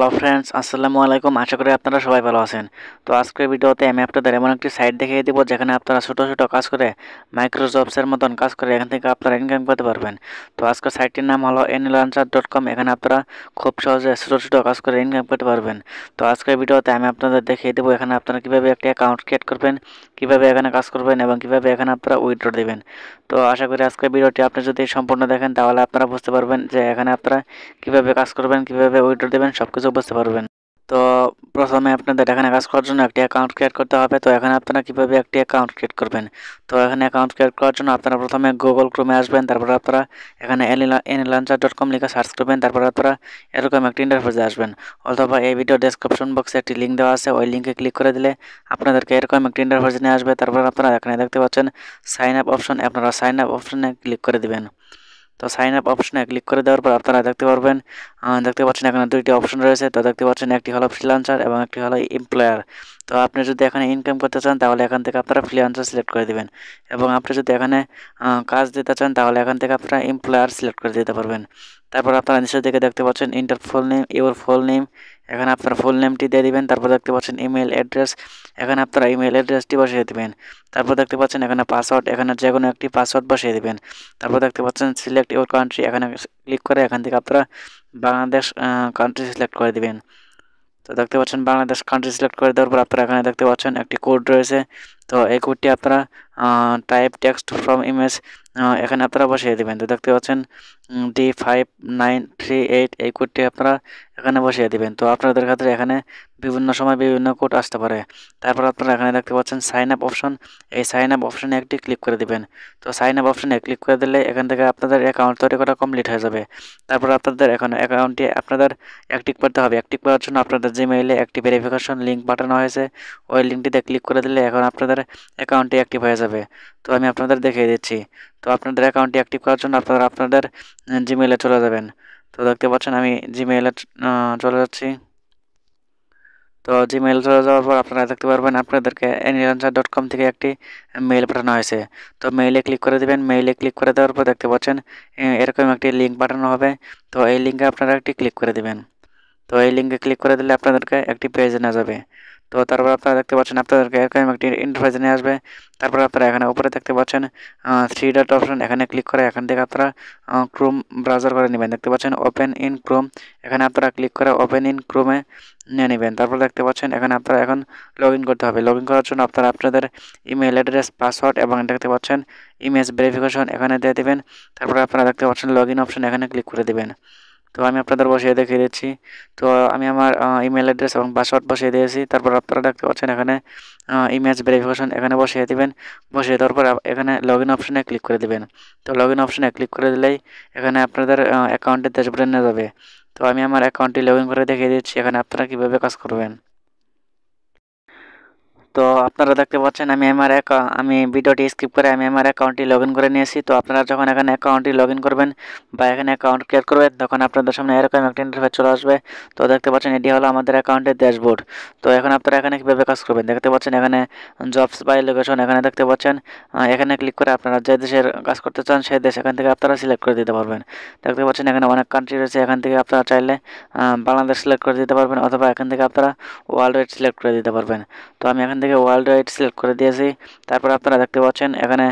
hello friends আসসালামু আলাইকুম আশা করি আপনারা সবাই ভালো আছেন তো আজকের ভিডিওতে আমি আপনাদের এমন একটি সাইট দেখিয়ে দেবো যেখানে আপনারা ছোটো ছোটো কাজ করে মাইক্রোজবসের মতন কাজ করে এখান থেকে আপনারা ইনকাম করতে পারবেন তো আজকের সাইটটির নাম হলো এনলান্সার ডট কম এখানে আপনারা খুব সহজে ছোটো ছোটো কাজ করে ইনকাম করতে পারবেন তো আজকের ভিডিওতে আমি আপনাদের দেখিয়ে দেবো এখানে আপনারা কীভাবে একটি অ্যাকাউন্ট ক্রিয়েট করবেন কীভাবে এখানে কাজ করবেন এবং কীভাবে এখানে আপনারা উইথড্র দেবেন তো আশা করি আজকের ভিডিওটি আপনি যদি সম্পূর্ণ দেখেন তাহলে আপনারা বুঝতে পারবেন যে এখানে আপনারা কীভাবে কাজ করবেন কীভাবে উইথড্র দেবেন সব কিছু সহজে বুঝতে পারবেন তো প্রথমে আপনাদের এখানে কাজ করার জন্য একটি অ্যাকাউন্ট ক্রিয়েট করতে হবে তো এখানে আপনারা কীভাবে একটি অ্যাকাউন্ট ক্রিয়েট করবেন তো এখানে অ্যাকাউন্ট ক্রিয়েট করার জন্য আপনারা প্রথমে গুগল ক্রোমে আসবেন তারপর আপনারা এখানে এনলাঞ্চার ডট কম লিখে সার্চ করবেন তারপর আপনারা এরকম একটি ইন্টারফেসে আসবেন অথবা এই ভিডিও ডেসক্রিপশন বক্সে একটি লিঙ্ক দেওয়া আছে ওই লিঙ্কে ক্লিক করে দিলে আপনাদেরকে এরকম একটি ইন্টারফেসে নিয়ে আসবে তারপর আপনারা এখানে দেখতে পাচ্ছেন সাইন আপ অপশন আপনারা সাইন আপ অপশনে ক্লিক করে দেবেন তো সাইন আপ অপশনে ক্লিক করে দেওয়ার পর আপনারা দেখতে পারবেন দেখতে পাচ্ছেন এখানে দুইটি অপশন রয়েছে তো দেখতে পাচ্ছেন একটি হলো ফ্রিলান্সার এবং একটি হলো এমপ্লয়ার তো আপনি যদি এখানে ইনকাম করতে চান তাহলে এখান থেকে আপনারা ফ্রিলান্সার সিলেক্ট করে দেবেন এবং আপনি যদি এখানে কাজ দিতে চান তাহলে এখান থেকে আপনারা এমপ্লয়ার সিলেক্ট করে দিতে পারবেন তারপর আপনারা নিচের দিকে দেখতে পাচ্ছেন enter full name your full name এখানে আপনার ফুল নেমটি দিয়ে দেবেন তারপর দেখতে পাচ্ছেন ইমেল অ্যাড্রেস এখানে আপনারা ইমেল অ্যাড্রেসটি বসিয়ে দেবেন তারপর দেখতে পাচ্ছেন এখানে পাসওয়ার্ড এখানে যে কোনো একটি পাসওয়ার্ড বসিয়ে দেবেন তারপর দেখতে পাচ্ছেন সিলেক্ট ইউর কান্ট্রি এখানে ক্লিক করে এখান থেকে আপনারা বাংলাদেশ কান্ট্রি সিলেক্ট করে দেবেন তো দেখতে পাচ্ছেন বাংলাদেশ কান্ট্রি সিলেক্ট করে দেওয়ার পর আপনারা এখানে দেখতে পাচ্ছেন একটি কোড রয়েছে তো এই কোডটি আপনারা টাইপ টেক্সট ফ্রম ইমেজ এখানে আপনারা বসিয়ে দেবেন তো দেখতে পাচ্ছেন D five nine three eight এই কোডটি আপনারা এখানে বসিয়ে দিবেন তো আপনাদের ক্ষেত্রে এখানে বিভিন্ন সময় বিভিন্ন কোড আসতে পারে তারপর আপনারা এখানে দেখতে পাচ্ছেন সাইন আপ অপশন এই সাইন আপ অপশনে একটি ক্লিক করে দিবেন তো সাইন আপ অপশনে ক্লিক করে দিলে এখান থেকে আপনাদের অ্যাকাউন্ট তৈরি করা কমপ্লিট হয়ে যাবে তারপর আপনাদের এখন অ্যাকাউন্টটি আপনাদের অ্যাক্টিভ করতে হবে অ্যাক্টিভ করার জন্য আপনাদের জিমেইলে একটি ভেরিফিকেশন লিঙ্ক পাঠানো হয়েছে ওই লিঙ্কটিতে ক্লিক করে দিলে এখন আপনাদের অ্যাকাউন্টটি অ্যাক্টিভ হয়ে যাবে তো আমি আপনাদের দেখিয়ে দিচ্ছি তো আপনাদের অ্যাকাউন্টটি অ্যাক্টিভ করার জন্য আপনারা আপনাদের জিমেইলে চলে যাবেন তো দেখতে পাচ্ছেন আমি জিমেইলে চলে যাচ্ছি তো জিমেইল চলে যাওয়ার পর আপনারা দেখতে পারবেন আপনাদেরকে অ্যানিলান্সার ডট কম থেকে একটি মেইল পাঠানো হয়েছে তো মেইলে ক্লিক করে দেবেন মেইলে ক্লিক করে দেওয়ার পর দেখতে পাচ্ছেন এরকম একটি লিঙ্ক পাঠানো হবে তো এই লিঙ্কে আপনারা একটি ক্লিক করে দেবেন তো এই লিঙ্কে ক্লিক করে দিলে আপনাদেরকে একটি পেজ না যাবে তো তারপর আপনারা দেখতে পাচ্ছেন আপনাদেরকে এরকম একটি ইন্টারফেস নিয়ে আসবে তারপর আপনারা এখানে উপরে দেখতে পাচ্ছেন থ্রি ডট অপশন এখানে ক্লিক করে এখান থেকে আপনারা ক্রোম ব্রাউজার করে নেবেন দেখতে পাচ্ছেন ওপেন ইন ক্রোম এখানে আপনারা ক্লিক করে ওপেন ইন ক্রোমে নিয়ে নেবেন তারপর দেখতে পাচ্ছেন এখানে আপনারা এখন লগ করতে হবে লগ করার জন্য আপনারা আপনাদের ইমেল অ্যাড্রেস পাসওয়ার্ড এবং দেখতে পাচ্ছেন ইমেজ ভেরিফিকেশন এখানে দিয়ে দেবেন তারপরে আপনারা দেখতে পাচ্ছেন লগ ইন অপশন এখানে ক্লিক করে দেবেন তো আমি আপনাদের বসিয়ে দেখিয়ে দিচ্ছি তো আমি আমার ইমেল অ্যাড্রেস এবং পাসওয়ার্ড বসিয়ে দিয়েছি তারপর আপনারা দেখতে পাচ্ছেন এখানে ইমেজ ভেরিফিকেশন এখানে বসিয়ে দেবেন বসিয়ে দেওয়ার পর এখানে লগ ইন অপশানে ক্লিক করে দিবেন তো লগ ইন অপশানে ক্লিক করে দিলেই এখানে আপনাদের অ্যাকাউন্টের ড্যাশবোর্ডে নিয়ে যাবে তো আমি আমার অ্যাকাউন্টটি লগ ইন করে দেখিয়ে দিচ্ছি এখানে আপনারা কীভাবে কাজ করবেন তো আপনারা দেখতে পাচ্ছেন আমি আমার আমি ভিডিওটি স্কিপ করে আমি আমার অ্যাকাউন্টটি লগ করে নিয়েছি তো আপনারা যখন এখানে অ্যাকাউন্টটি লগ করবেন বা এখানে অ্যাকাউন্ট ক্রিয়েট করবেন তখন আপনাদের সামনে এরকম একটা ইন্টারফেস চলে আসবে তো দেখতে পাচ্ছেন এটি হলো আমাদের অ্যাকাউন্টের ড্যাশবোর্ড তো এখন আপনারা এখানে কীভাবে কাজ করবেন দেখতে পাচ্ছেন এখানে জবস বাই লোকেশন এখানে দেখতে পাচ্ছেন এখানে ক্লিক করে আপনারা যে দেশের কাজ করতে চান সেই দেশ এখান থেকে আপনারা সিলেক্ট করে দিতে পারবেন দেখতে পাচ্ছেন এখানে অনেক কান্ট্রি রয়েছে এখান থেকে আপনারা চাইলে বাংলাদেশ সিলেক্ট করে দিতে পারবেন অথবা এখান থেকে আপনারা ওয়ার্ল্ড সিলেক্ট করে দিতে পারবেন তো আমি এখান থেকে থেকে ওয়ার্ল্ড ওয়াইড সিলেক্ট করে দিয়েছি তারপর আপনারা দেখতে পাচ্ছেন এখানে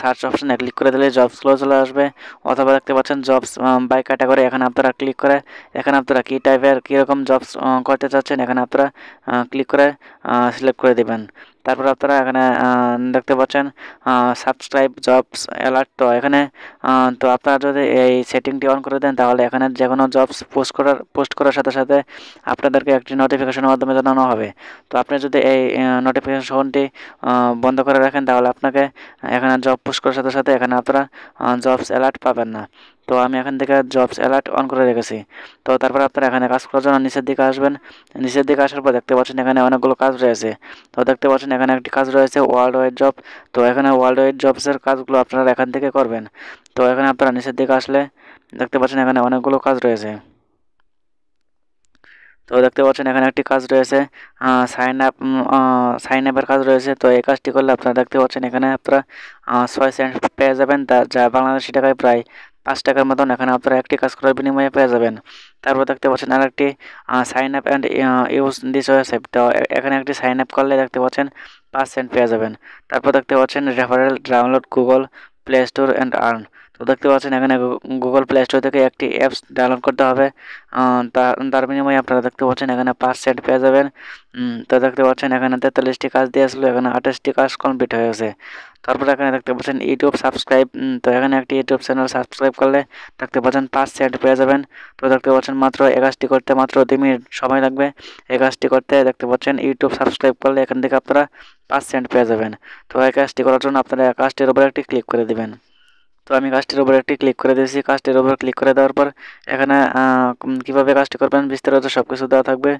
সার্চ অপশানে ক্লিক করে দিলে ক্লোজ চলে আসবে অথবা দেখতে পাচ্ছেন জবস বাই ক্যাটাগরি এখানে আপনারা ক্লিক করে এখানে আপনারা কী টাইপের কীরকম জবস করতে চাচ্ছেন এখানে আপনারা ক্লিক করে সিলেক্ট করে দেবেন তারপর আপনারা এখানে দেখতে পাচ্ছেন সাবস্ক্রাইব জবস অ্যালার্ট তো এখানে তো আপনারা যদি এই সেটিংটি অন করে দেন তাহলে এখানে যে কোনো জবস পোস্ট করার পোস্ট করার সাথে সাথে আপনাদেরকে একটি নোটিফিকেশনের মাধ্যমে জানানো হবে তো আপনি যদি এই নোটিফিকেশনটি বন্ধ করে রাখেন তাহলে আপনাকে এখানে জব পোস্ট করার সাথে সাথে এখানে আপনারা জবস অ্যালার্ট পাবেন না তো আমি এখান থেকে জবস অ্যালার্ট অন করে রেখেছি তো তারপর আপনারা এখানে কাজ করার জন্য নিচের দিকে আসবেন নিচের দিকে আসার পর দেখতে পাচ্ছেন এখানে অনেকগুলো কাজ রয়েছে তো দেখতে পাচ্ছেন এখানে একটি কাজ রয়েছে ওয়ার্ল্ড ওয়াইড জব তো এখানে ওয়ার্ল্ড ওয়াইড জবসের কাজগুলো আপনারা এখান থেকে করবেন তো এখানে আপনারা নিচের দিকে আসলে দেখতে পাচ্ছেন এখানে অনেকগুলো কাজ রয়েছে তো দেখতে পাচ্ছেন এখানে একটি কাজ রয়েছে সাইন আপ সাইন আপের কাজ রয়েছে তো এই কাজটি করলে আপনারা দেখতে পাচ্ছেন এখানে আপনারা ছয় সেন্ট পেয়ে যাবেন তা যা বাংলাদেশি টাকায় প্রায় পাঁচ টাকার মতন এখানে আপনারা একটি কাজ করার বিনিময়ে পেয়ে যাবেন তারপর দেখতে পাচ্ছেন আর একটি sign up and use this website তো এখানে একটি সাইন আপ করলে দেখতে পাচ্ছেন পাঁচ সেন্ট পেয়ে যাবেন তারপর দেখতে পাচ্ছেন referral download Google Play Store and earn তো দেখতে পাচ্ছেন এখানে গুগল প্লে স্টোর থেকে একটি অ্যাপস ডাউনলোড করতে হবে তার বিনিময়ে আপনারা দেখতে পাচ্ছেন এখানে পাঁচ সেন্ট পেয়ে যাবেন তো দেখতে পাচ্ছেন এখানে তেতাল্লিশটি কাজ দিয়েছিলো এখানে আঠাশটি কাজ কমপ্লিট হয়েছে তারপর এখানে দেখতে পাচ্ছেন ইউটিউব সাবস্ক্রাইব তো এখানে একটি ইউটিউব চ্যানেল সাবস্ক্রাইব করলে দেখতে পাচ্ছেন পাঁচ সেন্ট পেয়ে যাবেন তো দেখতে পাচ্ছেন মাত্র এ কাজটি করতে মাত্র দুই মিনিট সময় লাগবে এ করতে দেখতে পাচ্ছেন ইউটিউব সাবস্ক্রাইব করলে এখান থেকে আপনারা পাঁচ সেন্ট পেয়ে যাবেন তো এই কাজটি করার জন্য আপনারা কাজটির উপরে একটি ক্লিক করে দেবেন তো আমি কাজটির উপর একটি ক্লিক করে দিয়েছি কাজটির উপর ক্লিক করে দেওয়ার পর এখানে কীভাবে কাজটি করবেন বিস্তারিত সব কিছু দেওয়া থাকবে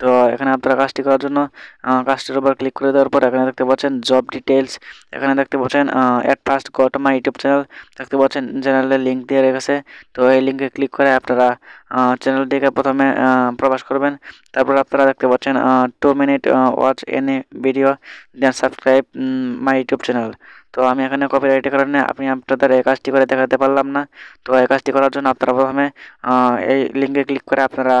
তো এখানে আপনারা কাজটি করার জন্য কাজটির উপর ক্লিক করে দেওয়ার পর এখানে দেখতে পাচ্ছেন জব ডিটেলস এখানে দেখতে পাচ্ছেন at first got my YouTube channel দেখতে পাচ্ছেন চ্যানেলের লিঙ্ক দিয়ে রেখেছে তো এই লিঙ্কে ক্লিক করে আপনারা চ্যানেলটিকে প্রথমে প্রবাস করবেন তারপর আপনারা দেখতে পাচ্ছেন two minute watch any video then subscribe my YouTube channel তো আমি এখানে কপিরাইটের কারণে আপনি আপনাদের এই কাজটি করে দেখাতে পারলাম না তো এই কাজটি করার জন্য আপনারা প্রথমে এই লিঙ্কে ক্লিক করে আপনারা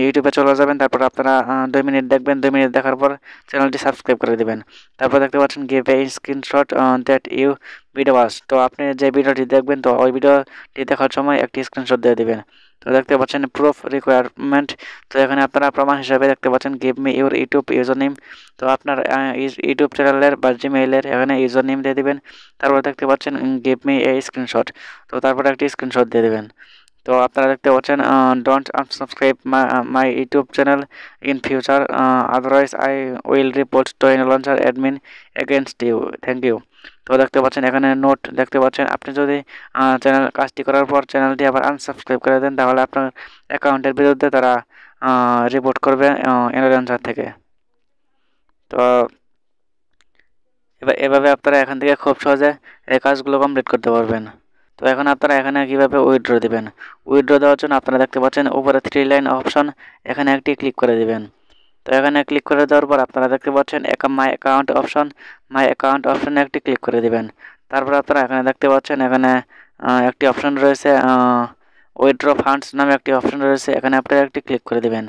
ইউটিউবে চলে যাবেন তারপর আপনারা দুই মিনিট দেখবেন দুই মিনিট দেখার পর চ্যানেলটি সাবস্ক্রাইব করে দেবেন তারপর দেখতে পাচ্ছেন give a screenshot that you video us তো আপনি যে ভিডিওটি দেখবেন তো ওই ভিডিওটি দেখার সময় একটি স্ক্রিনশট দিয়ে দেবেন তো দেখতে পাচ্ছেন প্রুফ রিকোয়ারমেন্ট তো এখানে আপনারা প্রমাণ হিসাবে দেখতে পাচ্ছেন give me your YouTube user name তো আপনার ইউটিউব চ্যানেলের বা জিমেইলের এখানে ইউজার নেম দিয়ে দেবেন তারপর দেখতে পাচ্ছেন গিভ মি এ স্ক্রিনশট তো তারপর একটি স্ক্রিনশট দিয়ে দেবেন তো আপনারা দেখতে পাচ্ছেন don't unsubscribe my YouTube channel in future otherwise I will report to in launcher admin against you thank you তো দেখতে পাচ্ছেন এখানে নোট দেখতে পাচ্ছেন আপনি যদি চ্যানেল কাজটি করার পর চ্যানেলটি আবার আনসাবস্ক্রাইব করে দেন তাহলে আপনার অ্যাকাউন্টের বিরুদ্ধে তারা রিপোর্ট করবে এনলঞ্চার থেকে তো এবার এভাবে আপনারা এখান থেকে খুব সহজে এই কাজগুলো কমপ্লিট করতে পারবেন তো এখন আপনারা এখানে কীভাবে উইড্রো দেবেন উইড্রো দেওয়ার জন্য আপনারা দেখতে পাচ্ছেন উপরে থ্রি লাইন অপশন এখানে একটি ক্লিক করে দেবেন তো এখানে ক্লিক করে দেওয়ার পর আপনারা দেখতে পাচ্ছেন my account option my account অপশনে একটি ক্লিক করে দেবেন তারপর আপনারা এখানে দেখতে পাচ্ছেন এখানে একটি অপশন রয়েছে উইড্রো ফান্ডস নামে একটি অপশন রয়েছে এখানে আপনারা একটি ক্লিক করে দেবেন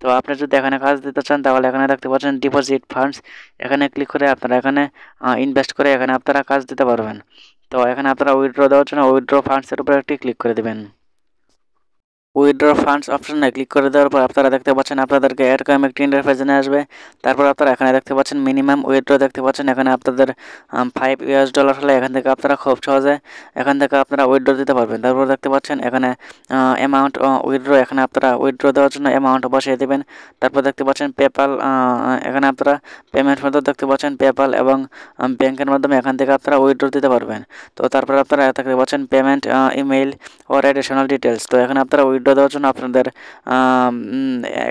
তো আপনি যদি এখানে কাজ দিতে চান তাহলে এখানে দেখতে পাচ্ছেন ডিপোজিট ফান্ডস এখানে ক্লিক করে আপনারা এখানে ইনভেস্ট করে এখানে আপনারা কাজ দিতে পারবেন তো এখানে আপনারা উইড্রো দেওয়ার জন্য উইড্রো ফান্ডসের উপরে একটি ক্লিক করে দেবেন উইড্র ফান্ডস অপশানে ক্লিক করে দেওয়ার পর আপনারা দেখতে পাচ্ছেন আপনাদেরকে এরকম একটি ইন্টারফেস নিয়ে আসবে তারপর আপনারা এখানে দেখতে পাচ্ছেন মিনিমাম উইড্র দেখতে পাচ্ছেন এখানে আপনাদের ফাইভ ইউএস ডলার হলে এখান থেকে আপনারা খুব সহজে এখান থেকে আপনারা উইড্র দিতে পারবেন তারপর দেখতে পাচ্ছেন এখানে অ্যামাউন্ট উইড্র এখানে আপনারা উইড্র দেওয়ার জন্য অ্যামাউন্ট বসিয়ে দেবেন তারপর দেখতে পাচ্ছেন পেপাল এখানে আপনারা পেমেন্ট মধ্যে দেখতে পাচ্ছেন পেপাল এবং ব্যাংকের মাধ্যমে এখান থেকে আপনারা উইড্র দিতে পারবেন তো তারপর আপনারা দেখতে পাচ্ছেন payment email or additional details তো এখানে আপনারা উইড্রো উইড্রো দেওয়ার জন্য আপনাদের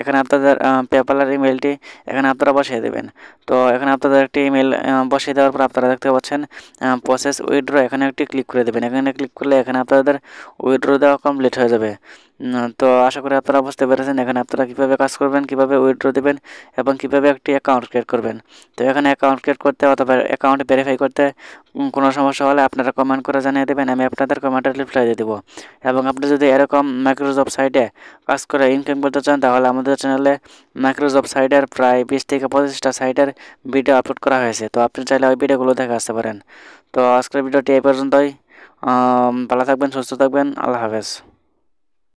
এখানে আপনাদের পেপালের ইমেলটি এখানে আপনারা বসিয়ে দেবেন তো এখানে আপনাদের একটি ইমেল বসিয়ে দেওয়ার পর আপনারা দেখতে পাচ্ছেন প্রসেস উইড্রো এখানে একটি ক্লিক করে দেবেন এখানে ক্লিক করলে এখানে আপনাদের উইড্রো দেওয়া কমপ্লিট হয়ে যাবে তো আশা করি আপনারা বুঝতে পেরেছেন এখানে আপনারা কীভাবে কাজ করবেন কীভাবে উইড্রো দেবেন এবং কীভাবে একটি অ্যাকাউন্ট ক্রিয়েট করবেন তো এখানে অ্যাকাউন্ট ক্রিয়েট করতে অথবা অ্যাকাউন্ট ভেরিফাই করতে কোনো সমস্যা হলে আপনারা কমেন্ট করে জানিয়ে দেবেন আমি আপনাদের কমেন্টের রিপ্লাই দিয়ে দেবো এবং আপনি যদি এরকম মাইক্রোজব সাইটে কাজ করে ইনকাম করতে চান তাহলে আমাদের চ্যানেলে মাইক্রোজব সাইটের প্রায় বিশ থেকে পঁচিশটা সাইটের ভিডিও আপলোড করা হয়েছে তো আপনি চাইলে ওই ভিডিওগুলো দেখে আসতে পারেন তো আজকের ভিডিওটি এই পর্যন্তই ভালো থাকবেন সুস্থ থাকবেন আল্লাহ হাফেজ